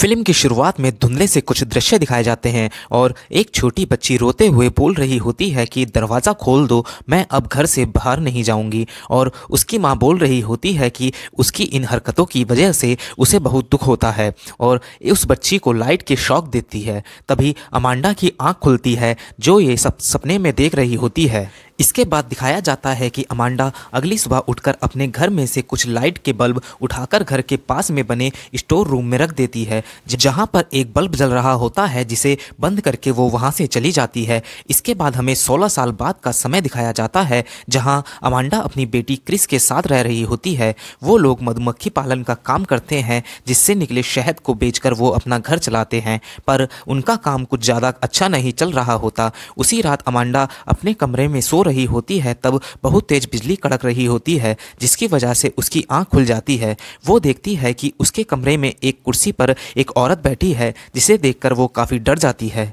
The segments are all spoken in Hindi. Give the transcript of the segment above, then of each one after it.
फिल्म की शुरुआत में धुंधले से कुछ दृश्य दिखाए जाते हैं और एक छोटी बच्ची रोते हुए बोल रही होती है कि दरवाज़ा खोल दो मैं अब घर से बाहर नहीं जाऊंगी और उसकी माँ बोल रही होती है कि उसकी इन हरकतों की वजह से उसे बहुत दुख होता है और उस बच्ची को लाइट के शौक देती है तभी अमांडा की आँख खुलती है जो ये सब सपने में देख रही होती है इसके बाद दिखाया जाता है कि अमांडा अगली सुबह उठकर अपने घर में से कुछ लाइट के बल्ब उठाकर घर के पास में बने स्टोर रूम में रख देती है जहां पर एक बल्ब जल रहा होता है जिसे बंद करके वो वहां से चली जाती है इसके बाद हमें 16 साल बाद का समय दिखाया जाता है जहां अमांडा अपनी बेटी क्रिस के साथ रह रही होती है वो लोग मधुमक्खी पालन का काम करते हैं जिससे निकले शहद को बेचकर वो अपना घर चलाते हैं पर उनका काम कुछ ज़्यादा अच्छा नहीं चल रहा होता उसी रात अमांडा अपने कमरे में सो रही होती है तब बहुत तेज बिजली कड़क रही होती है जिसकी वजह से उसकी आंख खुल जाती है वो देखती है कि उसके कमरे में एक कुर्सी पर एक औरत बैठी है जिसे देखकर वो काफ़ी डर जाती है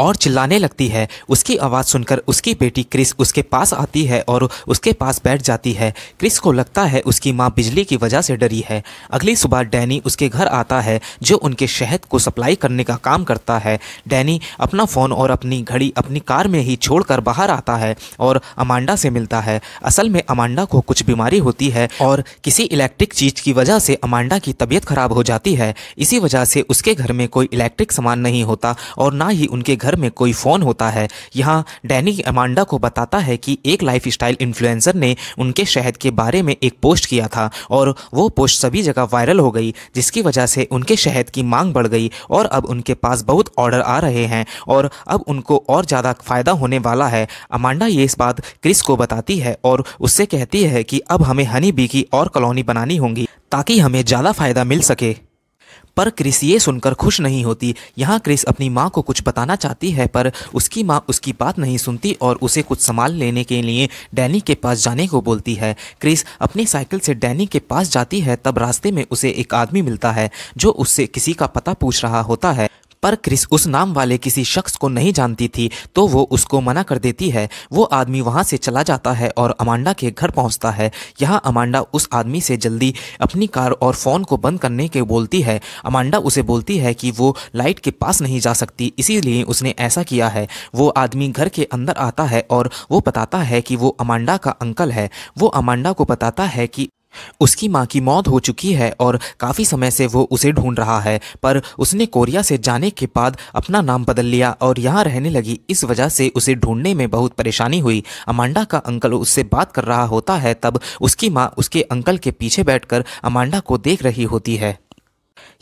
और चिल्लाने लगती है उसकी आवाज़ सुनकर उसकी बेटी क्रिस उसके पास आती है और उसके पास बैठ जाती है क्रिस को लगता है उसकी माँ बिजली की वजह से डरी है अगली सुबह डैनी उसके घर आता है जो उनके शहद को सप्लाई करने का काम करता है डैनी अपना फ़ोन और अपनी घड़ी अपनी कार में ही छोड़कर बाहर आता है और अमांडा से मिलता है असल में अमांडा को कुछ बीमारी होती है और किसी इलेक्ट्रिक चीज़ की वजह से अमांडा की तबीयत खराब हो जाती है इसी वजह से उसके घर में कोई इलेक्ट्रिक सामान नहीं होता और ना ही उनके घर में कोई फ़ोन होता है यहाँ डैनी अमांडा को बताता है कि एक लाइफ स्टाइल इन्फ्लुएंसर ने उनके शहद के बारे में एक पोस्ट किया था और वो पोस्ट सभी जगह वायरल हो गई जिसकी वजह से उनके शहद की मांग बढ़ गई और अब उनके पास बहुत ऑर्डर आ रहे हैं और अब उनको और ज़्यादा फ़ायदा होने वाला है अमांडा ये इस बात क्रिस को बताती है और उससे कहती है कि अब हमें हनी बी की और कॉलोनी बनानी होंगी ताकि हमें ज़्यादा फ़ायदा मिल सके पर क्रिस ये सुनकर खुश नहीं होती यहाँ क्रिस अपनी माँ को कुछ बताना चाहती है पर उसकी माँ उसकी बात नहीं सुनती और उसे कुछ सामान लेने के लिए डैनी के पास जाने को बोलती है क्रिस अपनी साइकिल से डैनी के पास जाती है तब रास्ते में उसे एक आदमी मिलता है जो उससे किसी का पता पूछ रहा होता है पर क्रिस उस नाम वाले किसी शख्स को नहीं जानती थी तो वो उसको मना कर देती है वो आदमी वहाँ से चला जाता है और अमांडा के घर पहुँचता है यहाँ अमांडा उस आदमी से जल्दी अपनी कार और फ़ोन को बंद करने के बोलती है अमांडा उसे बोलती है कि वो लाइट के पास नहीं जा सकती इसीलिए उसने ऐसा किया है वो आदमी घर के अंदर आता है और वो बताता है कि वो अमांडा का अंकल है वो अमांडा को बताता है कि उसकी माँ की मौत हो चुकी है और काफ़ी समय से वो उसे ढूंढ रहा है पर उसने कोरिया से जाने के बाद अपना नाम बदल लिया और यहाँ रहने लगी इस वजह से उसे ढूंढने में बहुत परेशानी हुई अमांडा का अंकल उससे बात कर रहा होता है तब उसकी माँ उसके अंकल के पीछे बैठकर अमांडा को देख रही होती है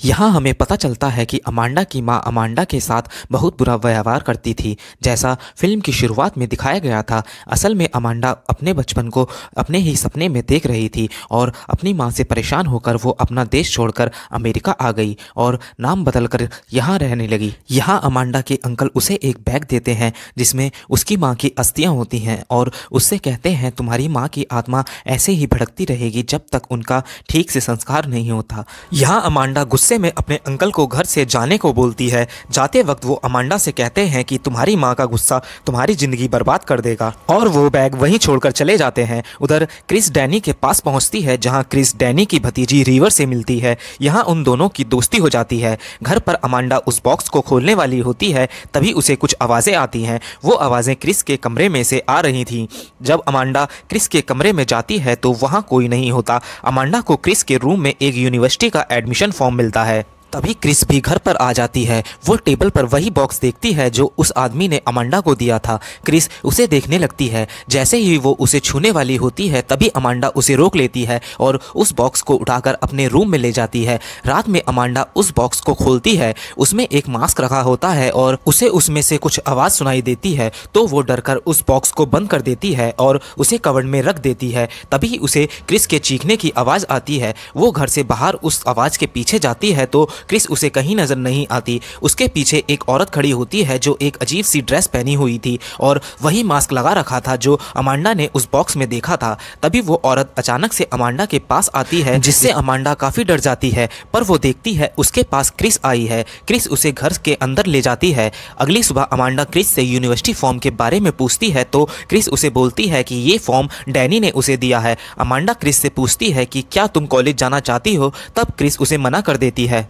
यहाँ हमें पता चलता है कि अमांडा की माँ अमांडा के साथ बहुत बुरा व्यवहार करती थी जैसा फिल्म की शुरुआत में दिखाया गया था असल में अमांडा अपने बचपन को अपने ही सपने में देख रही थी और अपनी माँ से परेशान होकर वो अपना देश छोड़कर अमेरिका आ गई और नाम बदलकर यहाँ रहने लगी यहाँ अमांडा के अंकल उसे एक बैग देते हैं जिसमें उसकी माँ की अस्थियाँ होती हैं और उससे कहते हैं तुम्हारी माँ की आत्मा ऐसे ही भड़कती रहेगी जब तक उनका ठीक से संस्कार नहीं होता यहाँ अमांडा गुस्से में अपने अंकल को घर से जाने को बोलती है जाते वक्त वो अमांडा से कहते हैं कि तुम्हारी माँ का गुस्सा तुम्हारी ज़िंदगी बर्बाद कर देगा और वो बैग वहीं छोड़कर चले जाते हैं उधर क्रिस डैनी के पास पहुँचती है जहाँ क्रिस डैनी की भतीजी रिवर से मिलती है यहाँ उन दोनों की दोस्ती हो जाती है घर पर अमांडा उस बॉक्स को खोलने वाली होती है तभी उसे कुछ आवाज़ें आती हैं वो आवाज़ें क्रिस के कमरे में से आ रही थीं जब अमांडा क्रिस के कमरे में जाती है तो वहाँ कोई नहीं होता अमांडा को क्रिस के रूम में एक यूनिवर्सिटी का एडमिशन फॉर्म मिलता है तभी क्रिस भी घर पर आ जाती है वो टेबल पर वही बॉक्स देखती है जो उस आदमी ने अमांडा को दिया था क्रिस उसे देखने लगती है जैसे ही वो उसे छूने वाली होती है तभी अमांडा उसे रोक लेती है और उस बॉक्स को उठाकर अपने रूम में ले जाती है रात में अमांडा उस बॉक्स को खोलती है उसमें एक मास्क रखा होता है और उसे उसमें से कुछ आवाज़ सुनाई देती है तो वो कर उस बॉक्स को बंद कर देती है और उसे कवर में रख देती है तभी उसे क्रिस के चीखने की आवाज़ आती है वो घर से बाहर उस आवाज़ के पीछे जाती है तो क्रिस उसे कहीं नजर नहीं आती उसके पीछे एक औरत खड़ी होती है जो एक अजीब सी ड्रेस पहनी हुई थी और वही मास्क लगा रखा था जो अमांडा ने उस बॉक्स में देखा था तभी वो औरत अचानक से अमांडा के पास आती है जिससे अमांडा काफ़ी डर जाती है पर वो देखती है उसके पास क्रिस आई है क्रिस उसे घर के अंदर ले जाती है अगली सुबह अमांडा क्रिस से यूनिवर्सिटी फॉर्म के बारे में पूछती है तो क्रिस उसे बोलती है कि ये फॉर्म डैनी ने उसे दिया है अमांडा क्रिस से पूछती है कि क्या तुम कॉलेज जाना चाहती हो तब क्रिस उसे मना कर देती है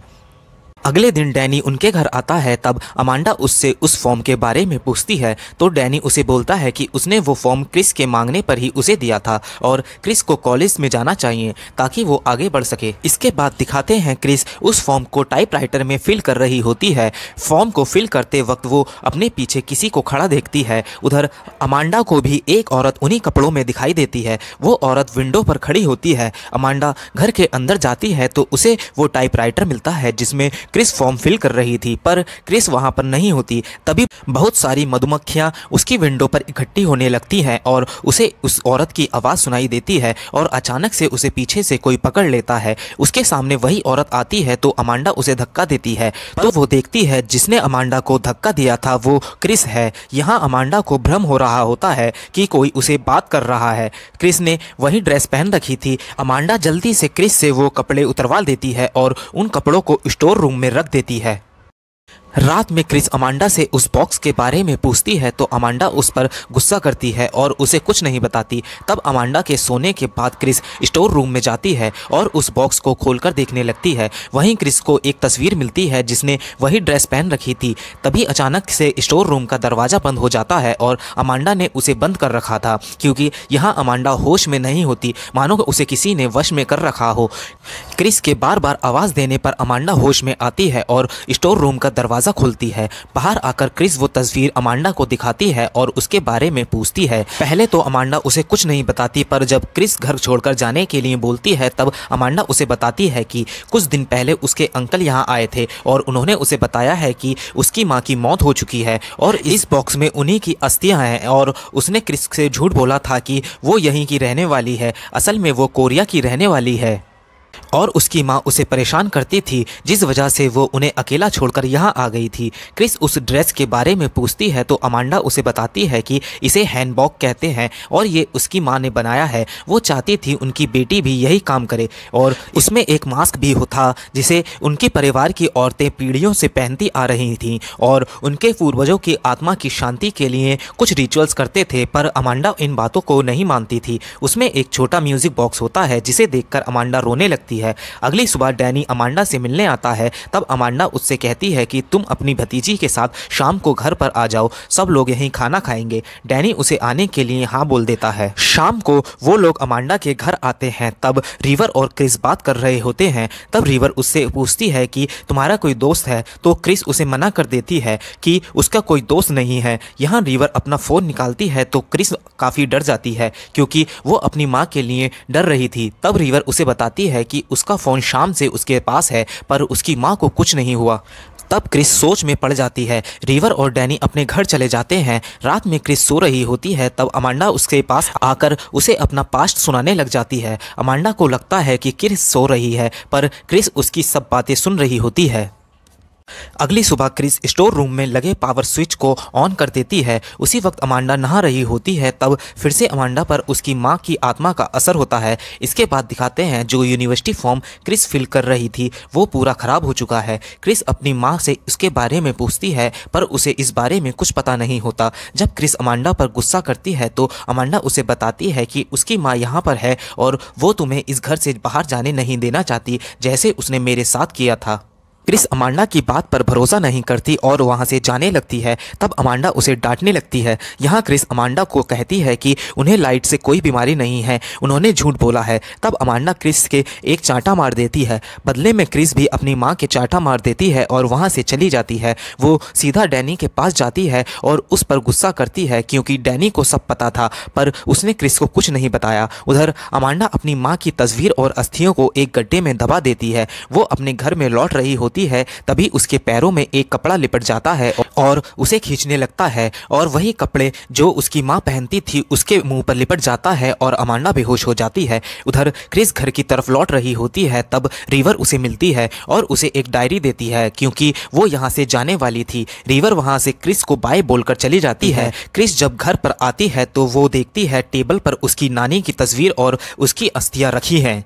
अगले दिन डैनी उनके घर आता है तब अमांडा उससे उस फॉर्म के बारे में पूछती है तो डैनी उसे बोलता है कि उसने वो फॉर्म क्रिस के मांगने पर ही उसे दिया था और क्रिस को कॉलेज में जाना चाहिए ताकि वो आगे बढ़ सके इसके बाद दिखाते हैं क्रिस उस फॉर्म को टाइपराइटर में फिल कर रही होती है फॉर्म को फिल करते वक्त वो अपने पीछे किसी को खड़ा देखती है उधर अमांडा को भी एक औरत उन्हीं कपड़ों में दिखाई देती है वो औरत विंडो पर खड़ी होती है अमांडा घर के अंदर जाती है तो उसे वो टाइप मिलता है जिसमें क्रिस फॉर्म फिल कर रही थी पर क्रिस वहाँ पर नहीं होती तभी बहुत सारी मधुमक्खियाँ उसकी विंडो पर इकट्ठी होने लगती हैं और उसे उस औरत की आवाज़ सुनाई देती है और अचानक से उसे पीछे से कोई पकड़ लेता है उसके सामने वही औरत आती है तो अमांडा उसे धक्का देती है तो वो देखती है जिसने अमांडा को धक्का दिया था वो क्रिस है यहाँ अमांडा को भ्रम हो रहा होता है कि कोई उसे बात कर रहा है क्रिस ने वही ड्रेस पहन रखी थी अमांडा जल्दी से क्रिस से वो कपड़े उतरवा देती है और उन कपड़ों को स्टोर रूम में रख देती है रात में क्रिस अमांडा से उस बॉक्स के बारे में पूछती है तो अमांडा उस पर गुस्सा करती है और उसे कुछ नहीं बताती तब अमांडा के सोने के बाद क्रिस स्टोर रूम में जाती है और उस बॉक्स को खोलकर देखने लगती है वहीं क्रिस को एक तस्वीर मिलती है जिसने वही ड्रेस पहन रखी थी तभी अचानक से स्टोर रूम का दरवाज़ा बंद हो जाता है और अमांडा ने उसे बंद कर रखा था क्योंकि यहाँ अमांडा होश में नहीं होती मानो उसे किसी ने वश में कर रखा हो क्रिस के बार बार आवाज़ देने पर अमांडा होश में आती है और स्टोर रूम का दरवाज़ा दरवाज़ा खुलती है बाहर आकर क्रिस वो तस्वीर अमांडा को दिखाती है और उसके बारे में पूछती है पहले तो अमांडा उसे कुछ नहीं बताती पर जब क्रिस घर छोड़कर जाने के लिए बोलती है तब अमांडा उसे बताती है कि कुछ दिन पहले उसके अंकल यहाँ आए थे और उन्होंने उसे बताया है कि उसकी माँ की मौत हो चुकी है और इस बॉक्स में उन्हीं की अस्थियाँ हैं और उसने क्रिस से झूठ बोला था कि वो यहीं की रहने वाली है असल में वो कोरिया की रहने वाली है और उसकी माँ उसे परेशान करती थी जिस वजह से वो उन्हें अकेला छोड़कर यहाँ आ गई थी क्रिस उस ड्रेस के बारे में पूछती है तो अमांडा उसे बताती है कि इसे हैंडबॉग कहते हैं और ये उसकी माँ ने बनाया है वो चाहती थी उनकी बेटी भी यही काम करे और उसमें एक मास्क भी था जिसे उनके परिवार की औरतें पीढ़ियों से पहनती आ रही थीं और उनके पूर्वजों की आत्मा की शांति के लिए कुछ रिचुअल्स करते थे पर अमांडा इन बातों को नहीं मानती थी उसमें एक छोटा म्यूज़िक बॉक्स होता है जिसे देखकर अमांडा रोने लगती लगती है अगली सुबह डैनी अमांडा से मिलने आता है तब अमांडा उससे कहती है कि तुम अपनी भतीजी के साथ शाम को घर पर आ जाओ सब लोग यहीं खाना खाएंगे डैनी उसे आने के लिए हाँ बोल देता है शाम को वो लोग अमांडा के घर आते हैं तब रिवर और क्रिस बात कर रहे होते हैं तब रिवर उससे पूछती है कि तुम्हारा कोई दोस्त है तो क्रिस उसे मना कर देती है कि उसका कोई दोस्त नहीं है यहाँ रिवर अपना फ़ोन निकालती है तो क्रिस काफ़ी डर जाती है क्योंकि वो अपनी माँ के लिए डर रही थी तब रिवर उसे बताती है कि उसका फ़ोन शाम से उसके पास है पर उसकी माँ को कुछ नहीं हुआ तब क्रिस सोच में पड़ जाती है रिवर और डैनी अपने घर चले जाते हैं रात में क्रिस सो रही होती है तब अमांडा उसके पास आकर उसे अपना पास्ट सुनाने लग जाती है अमांडा को लगता है कि क्रिस सो रही है पर क्रिस उसकी सब बातें सुन रही होती है अगली सुबह क्रिस स्टोर रूम में लगे पावर स्विच को ऑन कर देती है उसी वक्त अमांडा नहा रही होती है तब फिर से अमांडा पर उसकी माँ की आत्मा का असर होता है इसके बाद दिखाते हैं जो यूनिवर्सिटी फॉर्म क्रिस फिल कर रही थी वो पूरा खराब हो चुका है क्रिस अपनी माँ से उसके बारे में पूछती है पर उसे इस बारे में कुछ पता नहीं होता जब क्रिस अमांडा पर गुस्सा करती है तो अमांडा उसे बताती है कि उसकी माँ यहाँ पर है और वो तुम्हें इस घर से बाहर जाने नहीं देना चाहती जैसे उसने मेरे साथ किया था क्रिस अमांडा की बात पर भरोसा नहीं करती और वहाँ से जाने लगती है तब अमांडा उसे डांटने लगती है यहाँ क्रिस अमांडा को कहती है कि उन्हें लाइट से कोई बीमारी नहीं है उन्होंने झूठ बोला है तब अमांडा क्रिस के एक चांटा मार देती है बदले में क्रिस भी अपनी माँ के चांटा मार देती है और वहाँ से चली जाती है वो सीधा डैनी के पास जाती है और उस पर गुस्सा करती है क्योंकि डैनी को सब पता था पर उसने क्रिस को कुछ नहीं बताया उधर अमांडा अपनी माँ की तस्वीर और अस्थियों को एक गड्ढे में दबा देती है वो अपने घर में लौट रही होती होती है तभी उसके पैरों में एक कपड़ा लिपट जाता है और उसे खींचने लगता है और वही कपड़े जो उसकी माँ पहनती थी उसके मुंह पर लिपट जाता है और अमांडा बेहोश हो जाती है उधर क्रिस घर की तरफ लौट रही होती है तब रिवर उसे मिलती है और उसे एक डायरी देती है क्योंकि वो यहाँ से जाने वाली थी रिवर वहाँ से क्रिस को बाय बोलकर चली जाती है क्रिस जब घर पर आती है तो वो देखती है टेबल पर उसकी नानी की तस्वीर और उसकी अस्थियाँ रखी हैं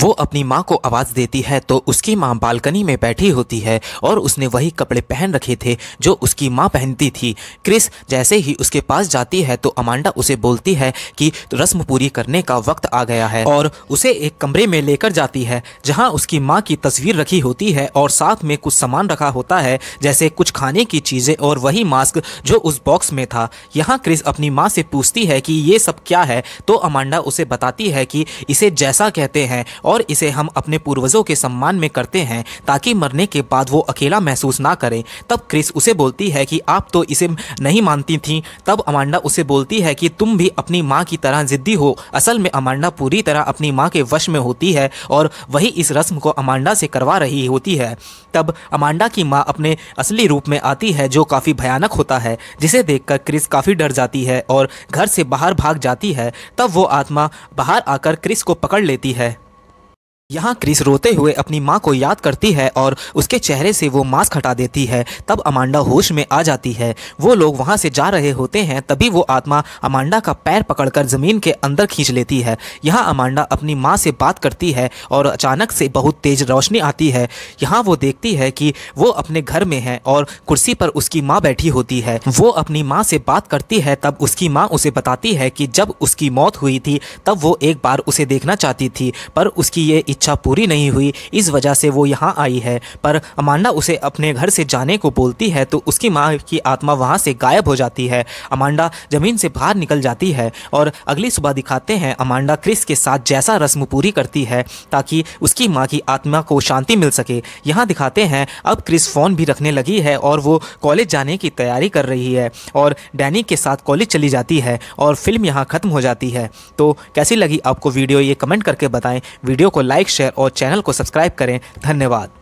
वो अपनी माँ को आवाज़ देती है तो उसकी माँ बालकनी में बैठी होती है और उसने वही कपड़े पहन रखे थे जो उसकी माँ पहनती थी क्रिस जैसे ही उसके पास जाती है तो अमांडा उसे बोलती है कि रस्म पूरी करने का वक्त आ गया है और उसे एक कमरे में लेकर जाती है जहाँ उसकी माँ की तस्वीर रखी होती है और साथ में कुछ सामान रखा होता है जैसे कुछ खाने की चीज़ें और वही मास्क जो उस बॉक्स में था यहाँ क्रिस अपनी माँ से पूछती है कि ये सब क्या है तो अमांडा उसे बताती है कि इसे जैसा कहते हैं हैं और इसे हम अपने पूर्वजों के सम्मान में करते हैं ताकि मरने के बाद वो अकेला महसूस ना करे तब क्रिस उसे बोलती है कि आप तो इसे नहीं मानती थी तब अमांडा उसे बोलती है कि तुम भी अपनी माँ की तरह ज़िद्दी हो असल में अमांडा पूरी तरह अपनी माँ के वश में होती है और वही इस रस्म को अमांडा से करवा रही होती है तब अमांडा की माँ अपने असली रूप में आती है जो काफ़ी भयानक होता है जिसे देखकर क्रिस काफ़ी डर जाती है और घर से बाहर भाग जाती है तब वो आत्मा बाहर आकर क्रिस को पकड़ लेती है यहाँ क्रिस रोते हुए अपनी माँ को याद करती है और उसके चेहरे से वो मास्क हटा देती है तब अमांडा होश में आ जाती है वो लोग वहाँ से जा रहे होते हैं तभी वो आत्मा अमांडा का पैर पकड़कर ज़मीन के अंदर खींच लेती है यहाँ अमांडा अपनी माँ से बात करती है और अचानक से बहुत तेज़ रोशनी आती है यहाँ वो देखती है कि वो अपने घर में है और कुर्सी पर उसकी माँ बैठी होती है वो अपनी माँ से बात करती है तब उसकी माँ उसे बताती है कि जब उसकी मौत हुई थी तब वो एक बार उसे देखना चाहती थी पर उसकी ये इच्छा पूरी नहीं हुई इस वजह से वो यहाँ आई है पर अमांडा उसे अपने घर से जाने को बोलती है तो उसकी माँ की आत्मा वहाँ से गायब हो जाती है अमांडा ज़मीन से बाहर निकल जाती है और अगली सुबह दिखाते हैं अमांडा क्रिस के साथ जैसा रस्म पूरी करती है ताकि उसकी माँ की आत्मा को शांति मिल सके यहाँ दिखाते हैं अब क्रिस फ़ोन भी रखने लगी है और वो कॉलेज जाने की तैयारी कर रही है और डैनी के साथ कॉलेज चली जाती है और फिल्म यहाँ ख़त्म हो जाती है तो कैसी लगी आपको वीडियो ये कमेंट करके बताएं वीडियो को लाइक शेयर और चैनल को सब्सक्राइब करें धन्यवाद